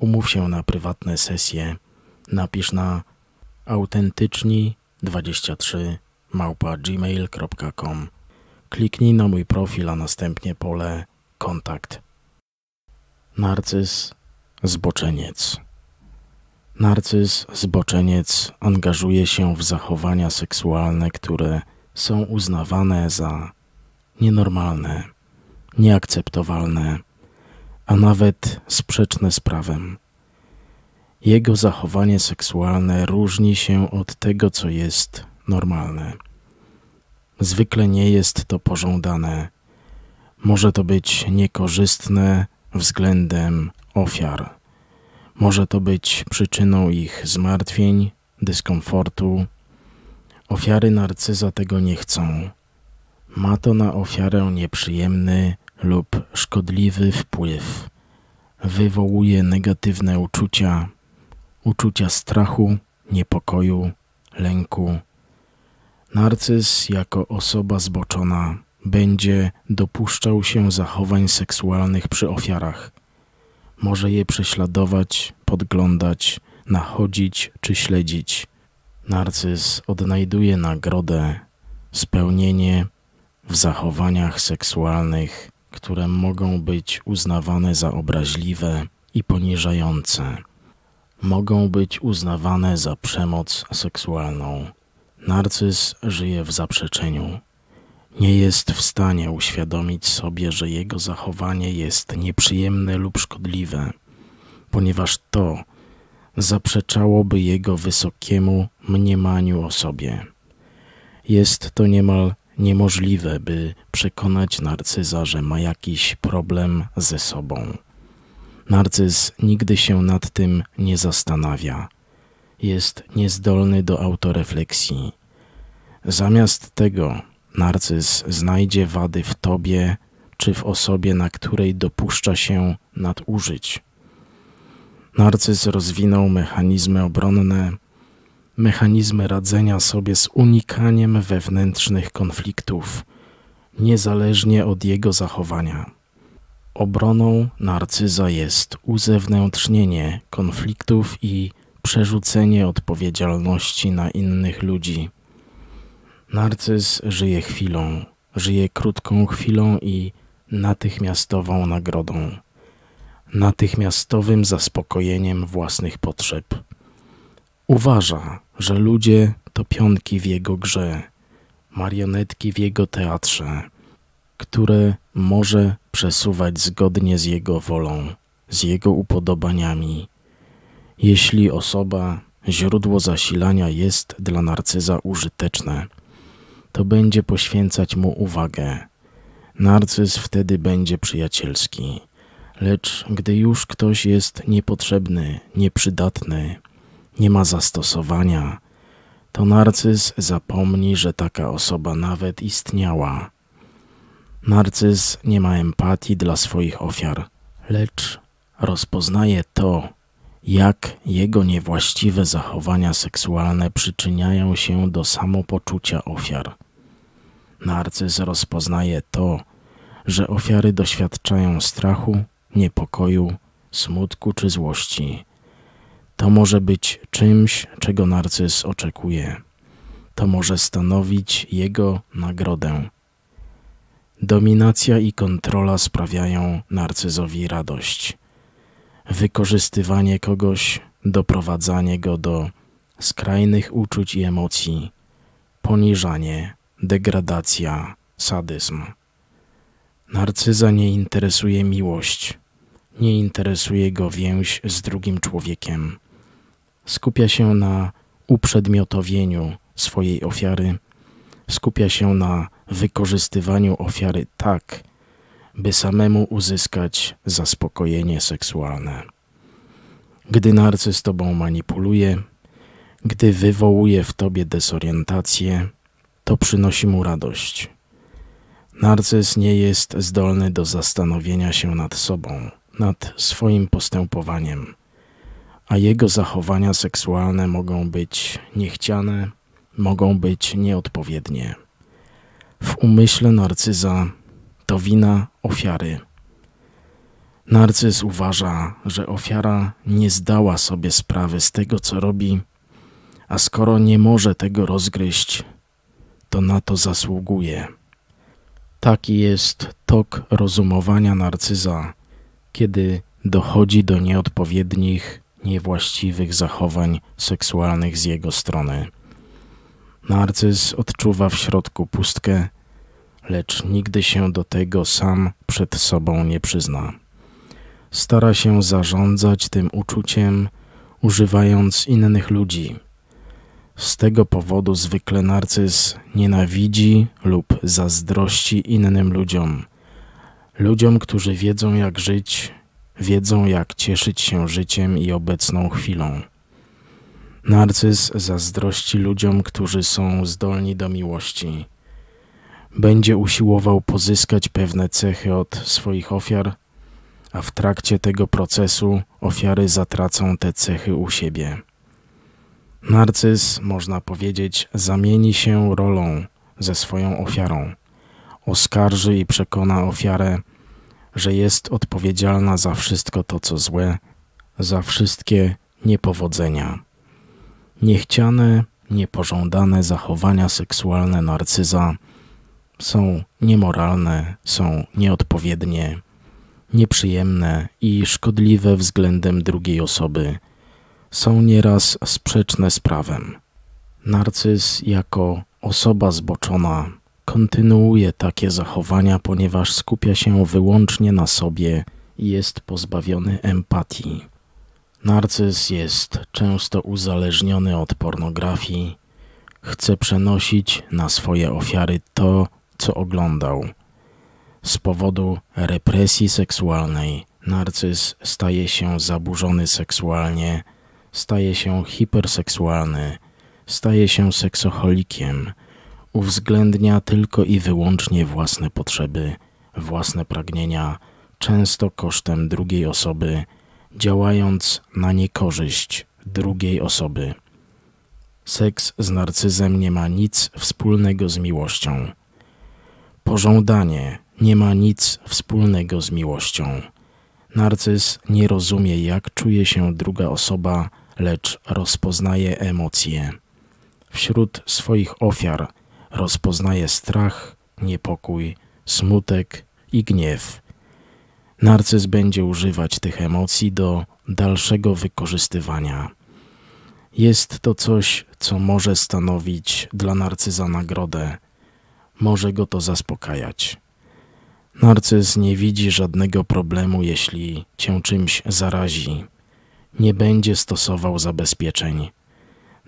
Umów się na prywatne sesje. Napisz na autentyczni23 małpa.gmail.com Kliknij na mój profil, a następnie pole kontakt. Narcyz zboczeniec. Narcyz zboczeniec angażuje się w zachowania seksualne, które są uznawane za nienormalne, nieakceptowalne a nawet sprzeczne z prawem. Jego zachowanie seksualne różni się od tego, co jest normalne. Zwykle nie jest to pożądane. Może to być niekorzystne względem ofiar. Może to być przyczyną ich zmartwień, dyskomfortu. Ofiary narcyza tego nie chcą. Ma to na ofiarę nieprzyjemny, lub szkodliwy wpływ. Wywołuje negatywne uczucia, uczucia strachu, niepokoju, lęku. Narcyz jako osoba zboczona będzie dopuszczał się zachowań seksualnych przy ofiarach. Może je prześladować, podglądać, nachodzić czy śledzić. Narcyz odnajduje nagrodę, spełnienie w zachowaniach seksualnych które mogą być uznawane za obraźliwe i poniżające. Mogą być uznawane za przemoc seksualną. Narcyz żyje w zaprzeczeniu. Nie jest w stanie uświadomić sobie, że jego zachowanie jest nieprzyjemne lub szkodliwe, ponieważ to zaprzeczałoby jego wysokiemu mniemaniu o sobie. Jest to niemal niemożliwe, by przekonać narcyza, że ma jakiś problem ze sobą. Narcyz nigdy się nad tym nie zastanawia. Jest niezdolny do autorefleksji. Zamiast tego narcyz znajdzie wady w tobie czy w osobie, na której dopuszcza się nadużyć. Narcyz rozwinął mechanizmy obronne, mechanizmy radzenia sobie z unikaniem wewnętrznych konfliktów, niezależnie od jego zachowania. Obroną narcyza jest uzewnętrznienie konfliktów i przerzucenie odpowiedzialności na innych ludzi. Narcyz żyje chwilą, żyje krótką chwilą i natychmiastową nagrodą, natychmiastowym zaspokojeniem własnych potrzeb. Uważa, że ludzie to pionki w jego grze, marionetki w jego teatrze, które może przesuwać zgodnie z jego wolą, z jego upodobaniami. Jeśli osoba, źródło zasilania jest dla narcyza użyteczne, to będzie poświęcać mu uwagę. Narcyz wtedy będzie przyjacielski. Lecz gdy już ktoś jest niepotrzebny, nieprzydatny, nie ma zastosowania, to narcyz zapomni, że taka osoba nawet istniała. Narcyz nie ma empatii dla swoich ofiar, lecz rozpoznaje to, jak jego niewłaściwe zachowania seksualne przyczyniają się do samopoczucia ofiar. Narcyz rozpoznaje to, że ofiary doświadczają strachu, niepokoju, smutku czy złości. To może być czymś, czego narcyz oczekuje. To może stanowić jego nagrodę. Dominacja i kontrola sprawiają narcyzowi radość. Wykorzystywanie kogoś, doprowadzanie go do skrajnych uczuć i emocji, poniżanie, degradacja, sadyzm. Narcyza nie interesuje miłość, nie interesuje go więź z drugim człowiekiem skupia się na uprzedmiotowieniu swojej ofiary, skupia się na wykorzystywaniu ofiary tak, by samemu uzyskać zaspokojenie seksualne. Gdy narcyz tobą manipuluje, gdy wywołuje w tobie desorientację, to przynosi mu radość. Narcyz nie jest zdolny do zastanowienia się nad sobą, nad swoim postępowaniem a jego zachowania seksualne mogą być niechciane, mogą być nieodpowiednie. W umyśle narcyza to wina ofiary. Narcyz uważa, że ofiara nie zdała sobie sprawy z tego, co robi, a skoro nie może tego rozgryźć, to na to zasługuje. Taki jest tok rozumowania narcyza, kiedy dochodzi do nieodpowiednich niewłaściwych zachowań seksualnych z jego strony. Narcyz odczuwa w środku pustkę, lecz nigdy się do tego sam przed sobą nie przyzna. Stara się zarządzać tym uczuciem, używając innych ludzi. Z tego powodu zwykle narcyz nienawidzi lub zazdrości innym ludziom. Ludziom, którzy wiedzą jak żyć, wiedzą jak cieszyć się życiem i obecną chwilą. Narcyz zazdrości ludziom, którzy są zdolni do miłości. Będzie usiłował pozyskać pewne cechy od swoich ofiar, a w trakcie tego procesu ofiary zatracą te cechy u siebie. Narcyz, można powiedzieć, zamieni się rolą ze swoją ofiarą. Oskarży i przekona ofiarę że jest odpowiedzialna za wszystko to, co złe, za wszystkie niepowodzenia. Niechciane, niepożądane zachowania seksualne narcyza są niemoralne, są nieodpowiednie, nieprzyjemne i szkodliwe względem drugiej osoby. Są nieraz sprzeczne z prawem. Narcyz jako osoba zboczona kontynuuje takie zachowania, ponieważ skupia się wyłącznie na sobie i jest pozbawiony empatii. Narcyz jest często uzależniony od pornografii, chce przenosić na swoje ofiary to, co oglądał. Z powodu represji seksualnej narcyz staje się zaburzony seksualnie, staje się hiperseksualny, staje się seksoholikiem, uwzględnia tylko i wyłącznie własne potrzeby, własne pragnienia, często kosztem drugiej osoby, działając na niekorzyść drugiej osoby. Seks z narcyzem nie ma nic wspólnego z miłością. Pożądanie nie ma nic wspólnego z miłością. Narcyz nie rozumie, jak czuje się druga osoba, lecz rozpoznaje emocje. Wśród swoich ofiar rozpoznaje strach, niepokój, smutek i gniew. Narcyz będzie używać tych emocji do dalszego wykorzystywania. Jest to coś, co może stanowić dla narcyza nagrodę. Może go to zaspokajać. Narcyz nie widzi żadnego problemu, jeśli cię czymś zarazi. Nie będzie stosował zabezpieczeń.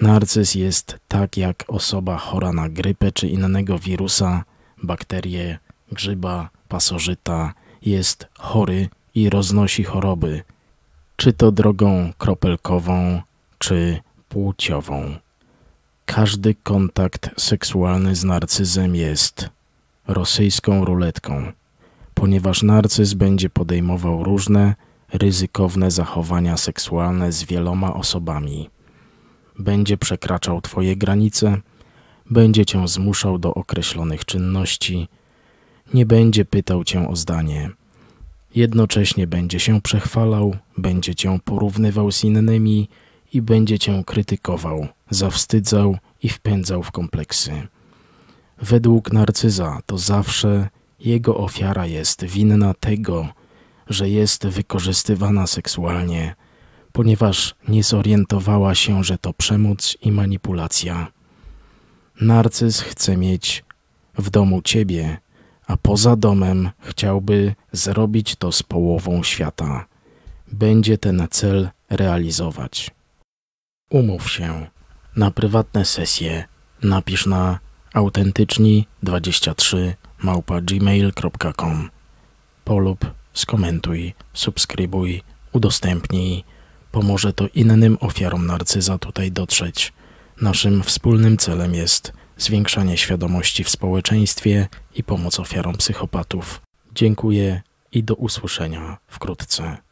Narcyz jest tak jak osoba chora na grypę czy innego wirusa, bakterie, grzyba, pasożyta. Jest chory i roznosi choroby, czy to drogą kropelkową, czy płciową. Każdy kontakt seksualny z narcyzem jest rosyjską ruletką, ponieważ narcyz będzie podejmował różne ryzykowne zachowania seksualne z wieloma osobami będzie przekraczał Twoje granice, będzie Cię zmuszał do określonych czynności, nie będzie pytał Cię o zdanie. Jednocześnie będzie się przechwalał, będzie Cię porównywał z innymi i będzie Cię krytykował, zawstydzał i wpędzał w kompleksy. Według narcyza to zawsze jego ofiara jest winna tego, że jest wykorzystywana seksualnie – ponieważ nie zorientowała się, że to przemoc i manipulacja. Narcyz chce mieć w domu ciebie, a poza domem chciałby zrobić to z połową świata. Będzie ten cel realizować. Umów się na prywatne sesje. Napisz na autentyczni23 małpa.gmail.com. Polub, skomentuj, subskrybuj, udostępnij Pomoże to innym ofiarom narcyza tutaj dotrzeć. Naszym wspólnym celem jest zwiększanie świadomości w społeczeństwie i pomoc ofiarom psychopatów. Dziękuję i do usłyszenia wkrótce.